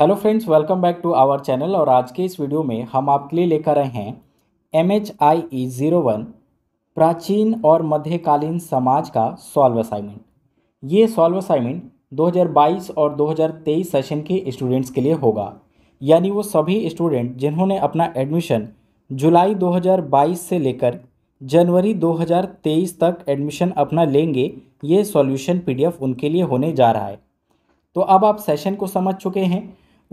hello friends welcome back to our channel और आज के इस वीडियो में हम आपके लिए लेकर आए हैं M H I E zero one प्राचीन और मध्यकालीन समाज का सॉल्व असाइनमेंट ये सॉल्व असाइनमेंट 2022 और 2023 सेशन के स्टूडेंट्स के लिए होगा यानी वो सभी स्टूडेंट जिन्होंने अपना एडमिशन जुलाई 2022 से लेकर जनवरी 2023 तक एडमिशन अपना लेंगे ये सॉल्यूशन पीडीएफ उनके लिए होने जा रहा है तो अब आप सेशन को समझ चुके हैं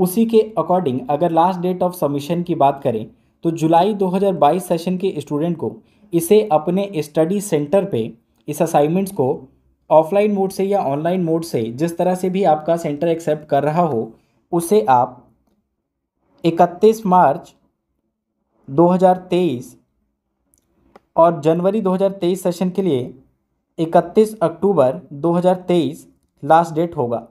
उसी के अकॉर्डिंग अगर लास्ट डेट ऑफ सबमिशन की बात करें तो जुलाई 2022 सेशन के स्टूडेंट को इसे अपने स्टडी सेंटर पे इस असाइनमेंट्स को ऑफलाइन मोड से या ऑनलाइन मोड से जिस तरह से भी आपका सेंटर एक्सेप्ट कर रहा हो उसे आप 31 मार्च 2023 और जनवरी 2023 सेशन के लिए 31 अक्टूबर 2023 लास्ट डेट होगा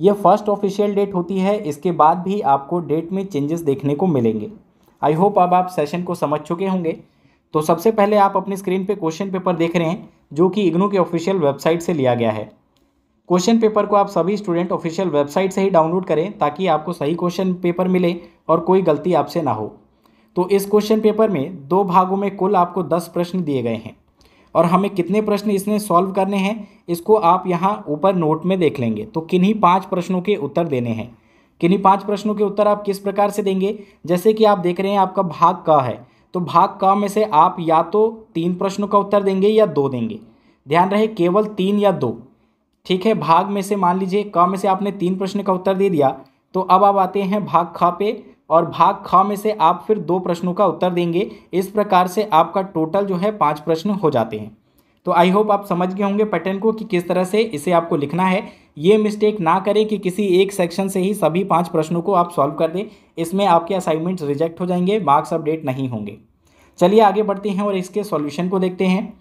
ये फर्स्ट ऑफिशियल डेट होती है इसके बाद भी आपको डेट में चेंजेस देखने को मिलेंगे आई होप अब आप सेशन को समझ चुके होंगे तो सबसे पहले आप अपनी स्क्रीन पे क्वेश्चन पेपर देख रहे हैं जो कि इग्नू के ऑफिशियल वेबसाइट से लिया गया है क्वेश्चन पेपर को आप सभी स्टूडेंट ऑफिशियल वेबसाइट से ही डाउनलोड करें ताकि आपको सही क्वेश्चन पेपर मिले और कोई गलती आपसे ना हो तो इस क्वेश्चन पेपर में दो भागों में कुल आपको दस प्रश्न दिए गए हैं और हमें कितने प्रश्न इसमें सॉल्व करने हैं इसको आप यहाँ ऊपर नोट में देख लेंगे तो किन्हीं पाँच प्रश्नों के उत्तर देने हैं किन्हीं पाँच प्रश्नों के उत्तर आप किस प्रकार से देंगे जैसे कि आप देख रहे हैं आपका भाग क है तो भाग क में से आप या तो तीन प्रश्नों का उत्तर देंगे या दो देंगे ध्यान रहे केवल तीन या दो ठीक है भाग में से मान लीजिए क में से आपने तीन प्रश्न का उत्तर दे दिया तो अब आप आते हैं भाग ख पे और भाग ख में से आप फिर दो प्रश्नों का उत्तर देंगे इस प्रकार से आपका टोटल जो है पाँच प्रश्न हो जाते हैं तो आई होप आप समझ गए होंगे पैटर्न को कि किस तरह से इसे आपको लिखना है ये मिस्टेक ना करें कि किसी एक सेक्शन से ही सभी पाँच प्रश्नों को आप सॉल्व कर दें इसमें आपके असाइनमेंट्स रिजेक्ट हो जाएंगे मार्क्स अपडेट नहीं होंगे चलिए आगे बढ़ते हैं और इसके सॉल्यूशन को देखते हैं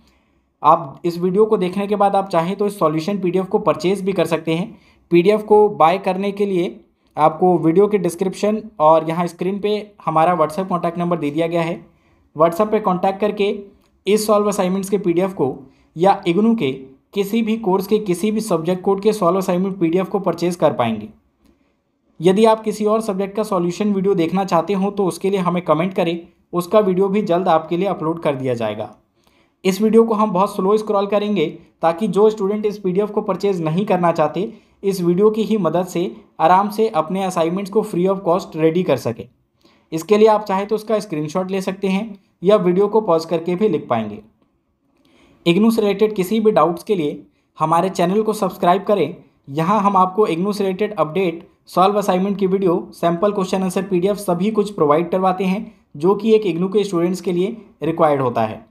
आप इस वीडियो को देखने के बाद आप चाहें तो इस सॉल्यूशन पीडीएफ को परचेज़ भी कर सकते हैं पीडीएफ को बाय करने के लिए आपको वीडियो के डिस्क्रिप्शन और यहाँ स्क्रीन पे हमारा व्हाट्सएप कॉन्टैक्ट नंबर दे दिया गया है व्हाट्सएप पे कॉन्टैक्ट करके इस सॉल्व असाइनमेंट्स के पीडीएफ को या इग्नू के किसी भी कोर्स के किसी भी सब्जेक्ट कोड के सॉल्व असाइनमेंट पीडीएफ को परचेज कर पाएंगे यदि आप किसी और सब्जेक्ट का सॉल्यूशन वीडियो देखना चाहते हो तो उसके लिए हमें कमेंट करें उसका वीडियो भी जल्द आपके लिए अपलोड कर दिया जाएगा इस वीडियो को हम बहुत स्लो स्क्रॉल करेंगे ताकि जो स्टूडेंट इस पीडीएफ को परचेज नहीं करना चाहते इस वीडियो की ही मदद से आराम से अपने असाइनमेंट्स को फ्री ऑफ कॉस्ट रेडी कर सकें इसके लिए आप चाहे तो उसका स्क्रीनशॉट ले सकते हैं या वीडियो को पॉज करके भी लिख पाएंगे इग्नू से रिलेटेड किसी भी डाउट्स के लिए हमारे चैनल को सब्सक्राइब करें यहाँ हम आपको इग्नू से रिलेटेड अपडेट सॉल्व असाइनमेंट की वीडियो सैम्पल क्वेश्चन आंसर पी सभी कुछ प्रोवाइड करवाते हैं जो कि एक इग्नू के स्टूडेंट्स के लिए रिक्वायर्ड होता है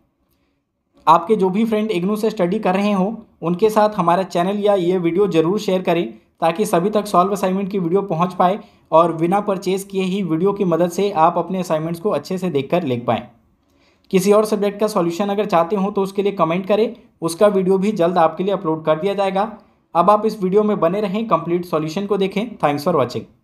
आपके जो भी फ्रेंड इग्नू से स्टडी कर रहे हों उनके साथ हमारा चैनल या ये वीडियो ज़रूर शेयर करें ताकि सभी तक सॉल्व असाइनमेंट की वीडियो पहुंच पाए और बिना परचेज़ किए ही वीडियो की मदद से आप अपने असाइनमेंट्स को अच्छे से देखकर लिख पाएँ किसी और सब्जेक्ट का सॉल्यूशन अगर चाहते हो तो उसके लिए कमेंट करें उसका वीडियो भी जल्द आपके लिए अपलोड कर दिया जाएगा अब आप इस वीडियो में बने रहें कंप्लीट सॉल्यूशन को देखें थैंक्स फॉर वॉचिंग